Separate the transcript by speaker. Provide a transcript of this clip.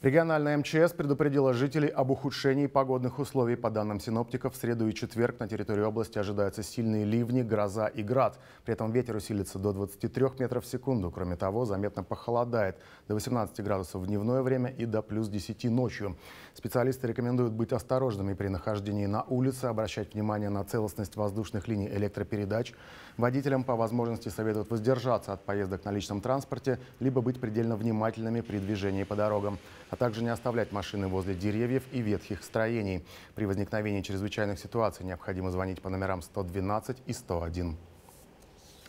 Speaker 1: Региональная МЧС предупредила жителей об ухудшении погодных условий. По данным синоптиков, в среду и четверг на территории области ожидаются сильные ливни, гроза и град. При этом ветер усилится до 23 метров в секунду. Кроме того, заметно похолодает до 18 градусов в дневное время и до плюс 10 ночью. Специалисты рекомендуют быть осторожными при нахождении на улице, обращать внимание на целостность воздушных линий электропередач. Водителям по возможности советуют воздержаться от поездок на личном транспорте, либо быть предельно внимательными при движении по дорогам а также не оставлять машины возле деревьев и ветхих строений. При возникновении чрезвычайных ситуаций необходимо звонить по номерам 112 и 101.